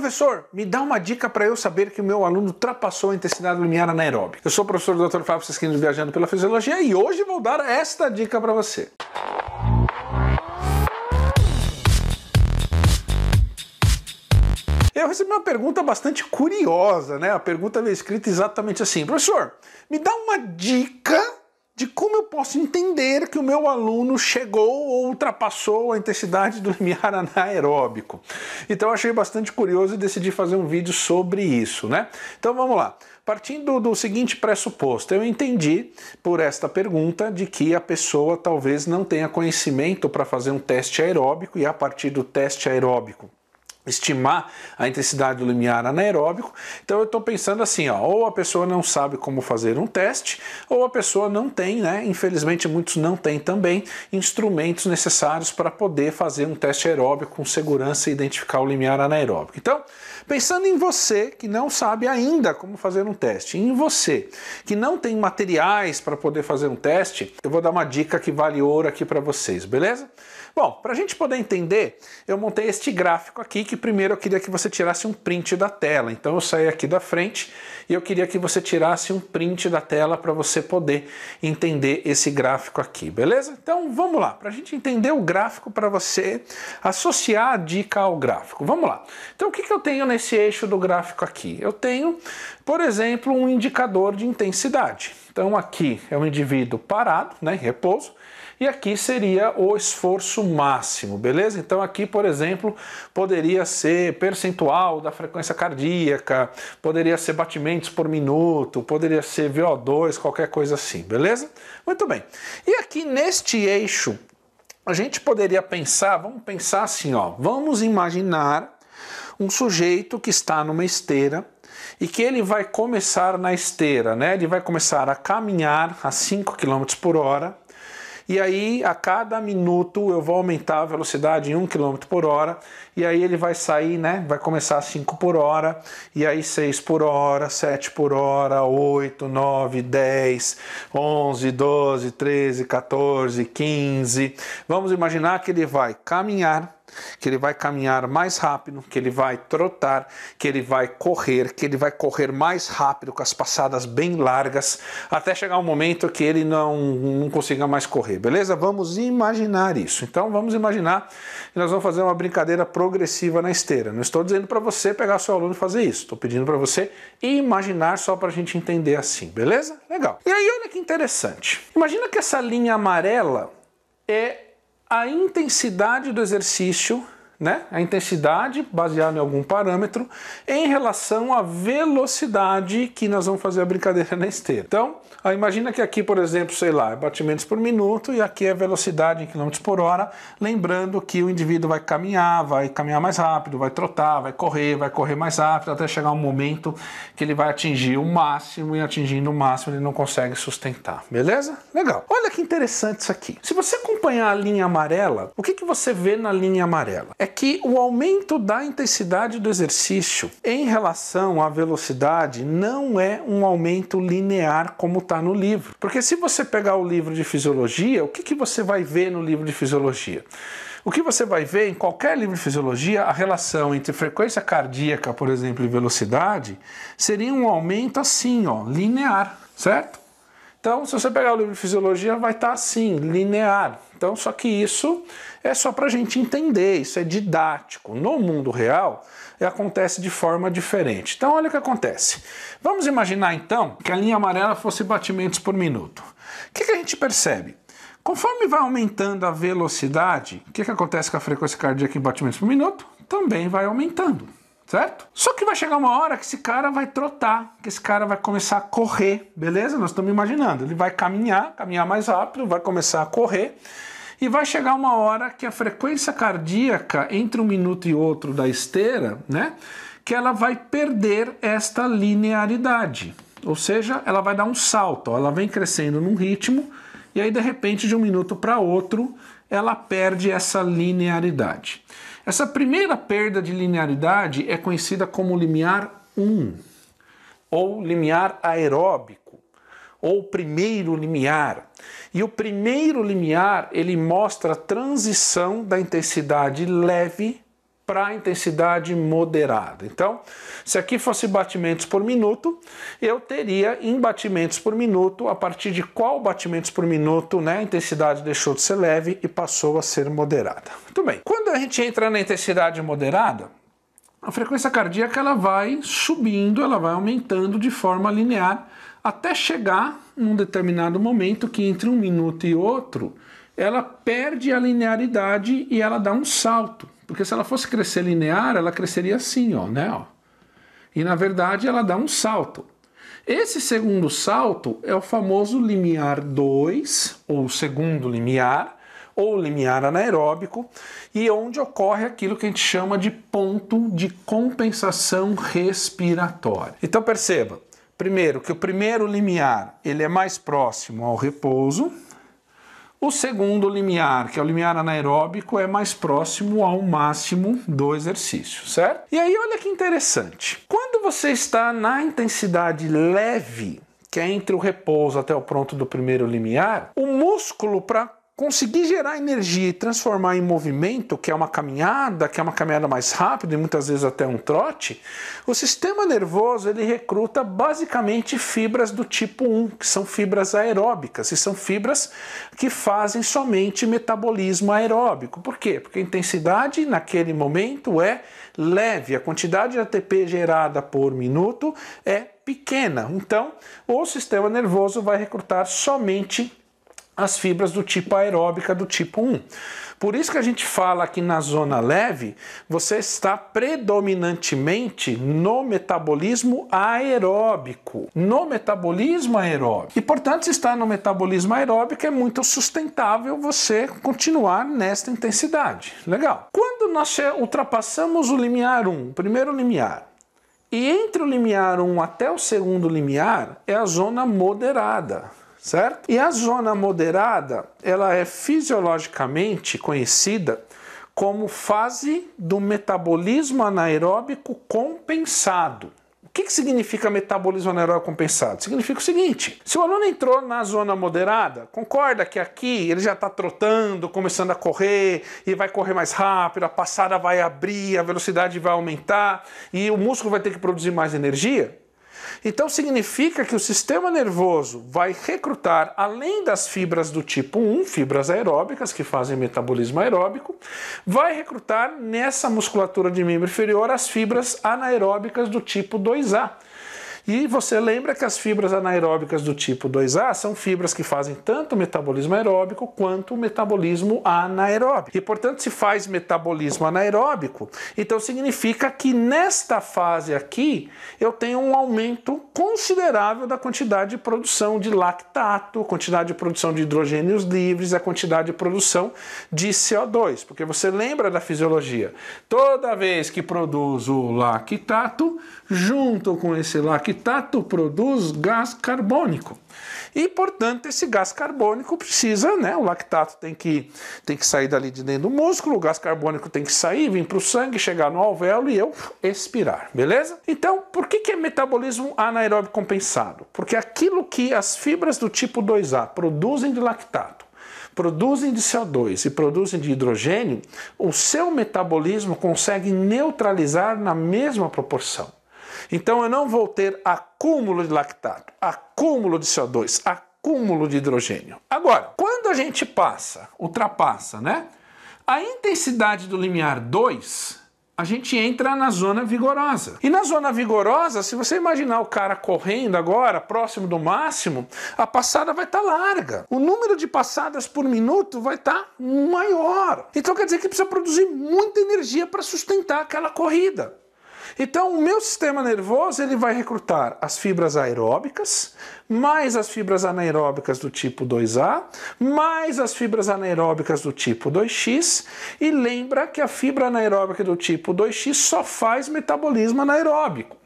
Professor, me dá uma dica para eu saber que o meu aluno ultrapassou a intensidade limiar anaeróbica. Eu sou o professor Dr. Fábio Sesquinho Viajando pela Fisiologia e hoje vou dar esta dica para você. Eu recebi uma pergunta bastante curiosa, né? A pergunta veio escrita exatamente assim: Professor, me dá uma dica de como eu posso entender que o meu aluno chegou ou ultrapassou a intensidade do limiar anaeróbico. Então eu achei bastante curioso e decidi fazer um vídeo sobre isso, né? Então vamos lá. Partindo do seguinte pressuposto, eu entendi por esta pergunta de que a pessoa talvez não tenha conhecimento para fazer um teste aeróbico e a partir do teste aeróbico estimar a intensidade do limiar anaeróbico. Então eu estou pensando assim, ó, ou a pessoa não sabe como fazer um teste, ou a pessoa não tem, né? Infelizmente muitos não têm também instrumentos necessários para poder fazer um teste aeróbico com segurança e identificar o limiar anaeróbico. Então, pensando em você que não sabe ainda como fazer um teste, em você que não tem materiais para poder fazer um teste, eu vou dar uma dica que vale ouro aqui para vocês, beleza? Bom, para a gente poder entender, eu montei este gráfico aqui que primeiro eu queria que você tirasse um print da tela. Então eu saí aqui da frente e eu queria que você tirasse um print da tela para você poder entender esse gráfico aqui, beleza? Então vamos lá, para a gente entender o gráfico para você associar a dica ao gráfico. Vamos lá. Então o que, que eu tenho nesse eixo do gráfico aqui? Eu tenho, por exemplo, um indicador de intensidade. Então aqui é um indivíduo parado, né, em repouso, e aqui seria o esforço máximo, beleza? Então aqui, por exemplo, poderia ser percentual da frequência cardíaca, poderia ser batimentos por minuto, poderia ser VO2, qualquer coisa assim, beleza? Muito bem. E aqui neste eixo, a gente poderia pensar, vamos pensar assim, ó, vamos imaginar um sujeito que está numa esteira e que ele vai começar na esteira, né? Ele vai começar a caminhar a 5 km por hora e aí, a cada minuto, eu vou aumentar a velocidade em 1 km por hora. E aí ele vai sair, né? Vai começar a 5 por hora, e aí 6 por hora, 7 por hora, 8, 9, 10, 11, 12, 13, 14, 15. Vamos imaginar que ele vai caminhar que ele vai caminhar mais rápido, que ele vai trotar, que ele vai correr, que ele vai correr mais rápido, com as passadas bem largas, até chegar um momento que ele não, não consiga mais correr, beleza? Vamos imaginar isso. Então vamos imaginar que nós vamos fazer uma brincadeira progressiva na esteira. Não estou dizendo para você pegar seu aluno e fazer isso, estou pedindo para você imaginar só para a gente entender assim, beleza? Legal. E aí olha que interessante. Imagina que essa linha amarela é a intensidade do exercício né? A intensidade baseada em algum parâmetro em relação à velocidade que nós vamos fazer a brincadeira na esteira. Então, imagina que aqui, por exemplo, sei lá, é batimentos por minuto e aqui é velocidade em quilômetros por hora. Lembrando que o indivíduo vai caminhar, vai caminhar mais rápido, vai trotar, vai correr, vai correr mais rápido até chegar um momento que ele vai atingir o máximo e atingindo o máximo ele não consegue sustentar. Beleza? Legal. Olha que interessante isso aqui. Se você acompanhar a linha amarela, o que, que você vê na linha amarela? É que o aumento da intensidade do exercício em relação à velocidade não é um aumento linear como está no livro. Porque se você pegar o livro de fisiologia, o que, que você vai ver no livro de fisiologia? O que você vai ver em qualquer livro de fisiologia, a relação entre frequência cardíaca, por exemplo, e velocidade, seria um aumento assim, ó, linear, certo? Então, se você pegar o livro de fisiologia, vai estar tá assim, linear. Então, só que isso é só para a gente entender, isso é didático. No mundo real, acontece de forma diferente. Então, olha o que acontece. Vamos imaginar, então, que a linha amarela fosse batimentos por minuto. O que, que a gente percebe? Conforme vai aumentando a velocidade, o que, que acontece com a frequência cardíaca em batimentos por minuto? Também vai aumentando certo? Só que vai chegar uma hora que esse cara vai trotar, que esse cara vai começar a correr, beleza? Nós estamos imaginando, ele vai caminhar, caminhar mais rápido, vai começar a correr e vai chegar uma hora que a frequência cardíaca entre um minuto e outro da esteira, né, que ela vai perder esta linearidade. Ou seja, ela vai dar um salto, ó, ela vem crescendo num ritmo e aí de repente de um minuto para outro ela perde essa linearidade. Essa primeira perda de linearidade é conhecida como limiar 1, ou limiar aeróbico, ou primeiro limiar. E o primeiro limiar, ele mostra a transição da intensidade leve para intensidade moderada. Então, se aqui fosse batimentos por minuto, eu teria em batimentos por minuto a partir de qual batimentos por minuto né, a intensidade deixou de ser leve e passou a ser moderada. Muito bem. Quando a gente entra na intensidade moderada, a frequência cardíaca ela vai subindo, ela vai aumentando de forma linear até chegar num determinado momento que entre um minuto e outro ela perde a linearidade e ela dá um salto. Porque se ela fosse crescer linear, ela cresceria assim, ó, né? Ó. E na verdade ela dá um salto. Esse segundo salto é o famoso limiar 2, ou segundo limiar, ou limiar anaeróbico, e é onde ocorre aquilo que a gente chama de ponto de compensação respiratória. Então perceba, primeiro que o primeiro limiar, ele é mais próximo ao repouso, o segundo limiar, que é o limiar anaeróbico, é mais próximo ao máximo do exercício, certo? E aí olha que interessante. Quando você está na intensidade leve, que é entre o repouso até o pronto do primeiro limiar, o músculo para conseguir gerar energia e transformar em movimento, que é uma caminhada, que é uma caminhada mais rápida e muitas vezes até um trote, o sistema nervoso ele recruta basicamente fibras do tipo 1, que são fibras aeróbicas, e são fibras que fazem somente metabolismo aeróbico. Por quê? Porque a intensidade naquele momento é leve, a quantidade de ATP gerada por minuto é pequena. Então, o sistema nervoso vai recrutar somente as fibras do tipo aeróbica do tipo 1. Por isso que a gente fala que na zona leve você está predominantemente no metabolismo aeróbico. No metabolismo aeróbico. E portanto, se está no metabolismo aeróbico, é muito sustentável você continuar nesta intensidade. Legal. Quando nós ultrapassamos o limiar 1, o primeiro limiar, e entre o limiar 1 até o segundo limiar é a zona moderada certo? E a zona moderada, ela é fisiologicamente conhecida como fase do metabolismo anaeróbico compensado. O que, que significa metabolismo anaeróbico compensado? Significa o seguinte: se o aluno entrou na zona moderada, concorda que aqui ele já está trotando, começando a correr e vai correr mais rápido, a passada vai abrir, a velocidade vai aumentar e o músculo vai ter que produzir mais energia? Então significa que o sistema nervoso vai recrutar, além das fibras do tipo 1, fibras aeróbicas que fazem metabolismo aeróbico, vai recrutar nessa musculatura de membro inferior as fibras anaeróbicas do tipo 2A e você lembra que as fibras anaeróbicas do tipo 2A são fibras que fazem tanto o metabolismo aeróbico quanto o metabolismo anaeróbico. E portanto, se faz metabolismo anaeróbico, então significa que nesta fase aqui eu tenho um aumento considerável da quantidade de produção de lactato, quantidade de produção de hidrogênios livres, a quantidade de produção de CO2, porque você lembra da fisiologia. Toda vez que produzo lactato, junto com esse lactato lactato produz gás carbônico. E, portanto, esse gás carbônico precisa, né? O lactato tem que, tem que sair dali de dentro do músculo, o gás carbônico tem que sair, vir para o sangue, chegar no alvéolo e eu expirar, beleza? Então, por que, que é metabolismo anaeróbico compensado? Porque aquilo que as fibras do tipo 2A produzem de lactato, produzem de CO2 e produzem de hidrogênio, o seu metabolismo consegue neutralizar na mesma proporção. Então eu não vou ter acúmulo de lactato, acúmulo de CO2, acúmulo de hidrogênio. Agora, quando a gente passa, ultrapassa, né? A intensidade do limiar 2, a gente entra na zona vigorosa. E na zona vigorosa, se você imaginar o cara correndo agora, próximo do máximo, a passada vai estar tá larga. O número de passadas por minuto vai estar tá maior. Então quer dizer que precisa produzir muita energia para sustentar aquela corrida. Então, o meu sistema nervoso ele vai recrutar as fibras aeróbicas, mais as fibras anaeróbicas do tipo 2A, mais as fibras anaeróbicas do tipo 2X, e lembra que a fibra anaeróbica do tipo 2X só faz metabolismo anaeróbico.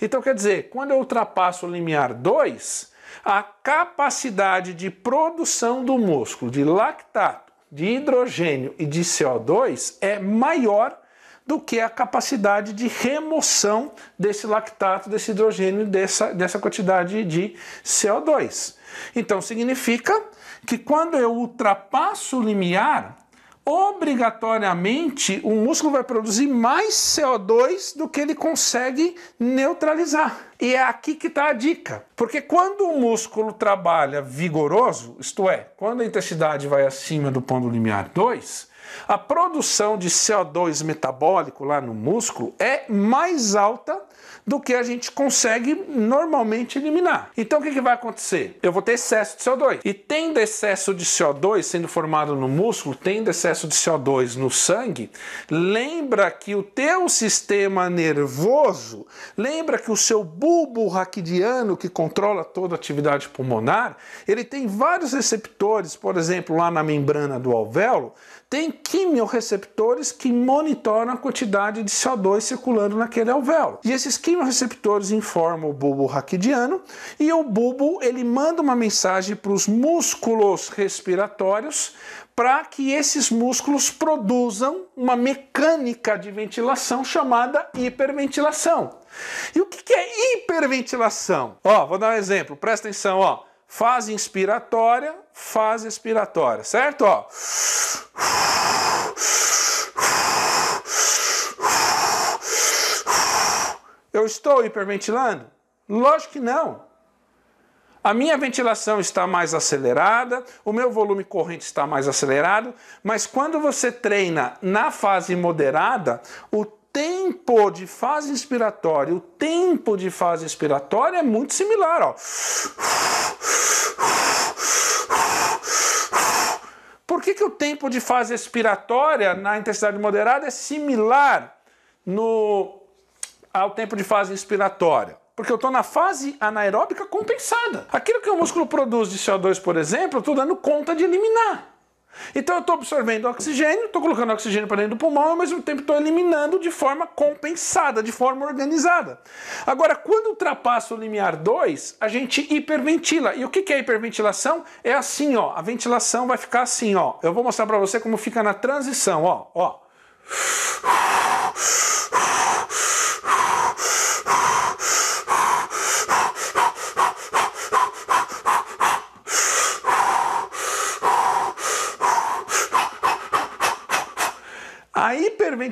Então, quer dizer, quando eu ultrapasso o limiar 2, a capacidade de produção do músculo de lactato, de hidrogênio e de CO2 é maior do que a capacidade de remoção desse lactato, desse hidrogênio, dessa, dessa quantidade de CO2. Então significa que quando eu ultrapasso o limiar, obrigatoriamente o músculo vai produzir mais CO2 do que ele consegue neutralizar. E é aqui que está a dica. Porque quando o músculo trabalha vigoroso, isto é, quando a intensidade vai acima do ponto limiar 2, a produção de CO2 metabólico lá no músculo é mais alta do que a gente consegue normalmente eliminar. Então o que, que vai acontecer? Eu vou ter excesso de CO2. E tendo excesso de CO2 sendo formado no músculo, tendo excesso de CO2 no sangue, lembra que o teu sistema nervoso, lembra que o seu bulbo raquidiano que controla toda a atividade pulmonar, ele tem vários receptores, por exemplo, lá na membrana do alvéolo, tem quimiorreceptores que monitoram a quantidade de CO2 circulando naquele alvéolo. E esses quimiorreceptores informam o bulbo raquidiano e o bulbo ele manda uma mensagem para os músculos respiratórios para que esses músculos produzam uma mecânica de ventilação chamada hiperventilação. E o que é hiperventilação? Ó, vou dar um exemplo, presta atenção, ó. Fase inspiratória, fase expiratória, certo? Ó. Eu estou hiperventilando? Lógico que não. A minha ventilação está mais acelerada, o meu volume corrente está mais acelerado, mas quando você treina na fase moderada, o tempo de fase inspiratória, o tempo de fase expiratória é muito similar, ó. que, que o tempo de fase expiratória na intensidade moderada é similar no, ao tempo de fase inspiratória? Porque eu estou na fase anaeróbica compensada. Aquilo que o músculo produz de CO2, por exemplo, eu estou dando é conta de eliminar. Então eu estou absorvendo oxigênio, estou colocando oxigênio para dentro do pulmão, ao mesmo tempo estou eliminando de forma compensada, de forma organizada. Agora, quando ultrapassa o limiar 2, a gente hiperventila. E o que é hiperventilação? É assim, ó. A ventilação vai ficar assim, ó. Eu vou mostrar para você como fica na transição, ó, ó.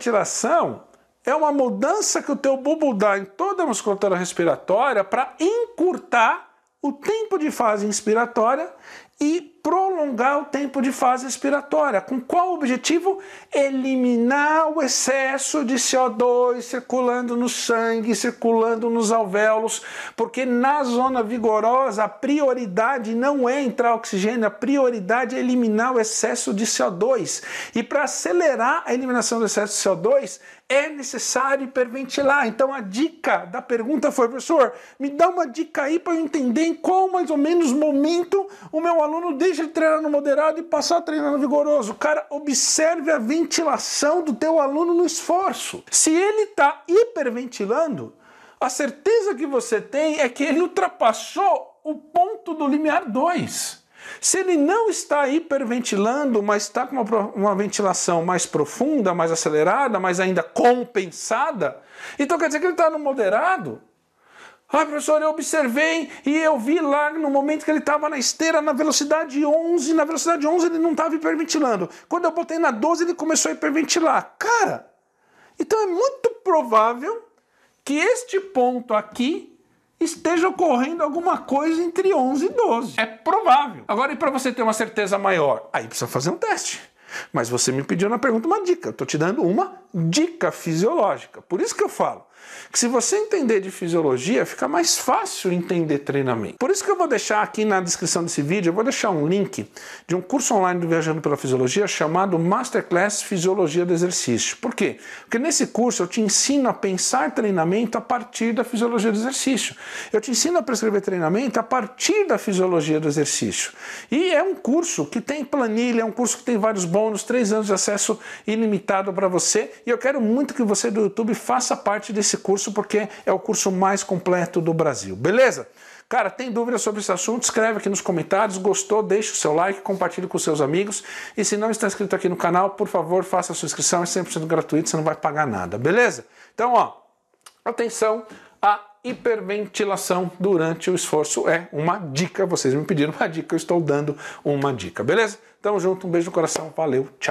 ventilação é uma mudança que o teu bulbo dá em toda a musculatura respiratória para encurtar o tempo de fase inspiratória e pro prolongar o tempo de fase respiratória. Com qual objetivo? Eliminar o excesso de CO2 circulando no sangue, circulando nos alvéolos, porque na zona vigorosa a prioridade não é entrar oxigênio, a prioridade é eliminar o excesso de CO2. E para acelerar a eliminação do excesso de CO2, é necessário hiperventilar. Então a dica da pergunta foi, professor, me dá uma dica aí para eu entender em qual mais ou menos momento o meu aluno deixa de treinar no moderado e passar a treinar no vigoroso. Cara, observe a ventilação do teu aluno no esforço. Se ele está hiperventilando, a certeza que você tem é que ele ultrapassou o ponto do limiar 2. Se ele não está hiperventilando, mas está com uma, uma, ventilação mais profunda, mais acelerada, mas ainda compensada, então quer dizer que ele está no moderado. Ah, professor, eu observei e eu vi lá no momento que ele estava na esteira, na velocidade 11, na velocidade 11 ele não estava hiperventilando. Quando eu botei na 12, ele começou a hiperventilar. Cara, então é muito provável que este ponto aqui esteja ocorrendo alguma coisa entre 11 e 12. É provável. Agora, e para você ter uma certeza maior? Aí precisa fazer um teste. Mas você me pediu na pergunta uma dica. estou te dando uma dica fisiológica. Por isso que eu falo que se você entender de fisiologia, fica mais fácil entender treinamento. Por isso que eu vou deixar aqui na descrição desse vídeo, eu vou deixar um link de um curso online do Viajando pela Fisiologia chamado Masterclass Fisiologia do Exercício. Por quê? Porque nesse curso eu te ensino a pensar treinamento a partir da fisiologia do exercício. Eu te ensino a prescrever treinamento a partir da fisiologia do exercício. E é um curso que tem planilha, é um curso que tem vários bons bônus, então, três anos de acesso ilimitado para você. E eu quero muito que você do YouTube faça parte desse curso, porque é o curso mais completo do Brasil. Beleza? Cara, tem dúvida sobre esse assunto? Escreve aqui nos comentários. Gostou? Deixe o seu like, compartilhe com seus amigos. E se não está inscrito aqui no canal, por favor, faça a sua inscrição. É 100% gratuito, você não vai pagar nada, beleza? Então, ó, atenção a hiperventilação durante o esforço é uma dica. Vocês me pediram uma dica, eu estou dando uma dica, beleza? Tamo junto, um beijo no coração, valeu, tchau.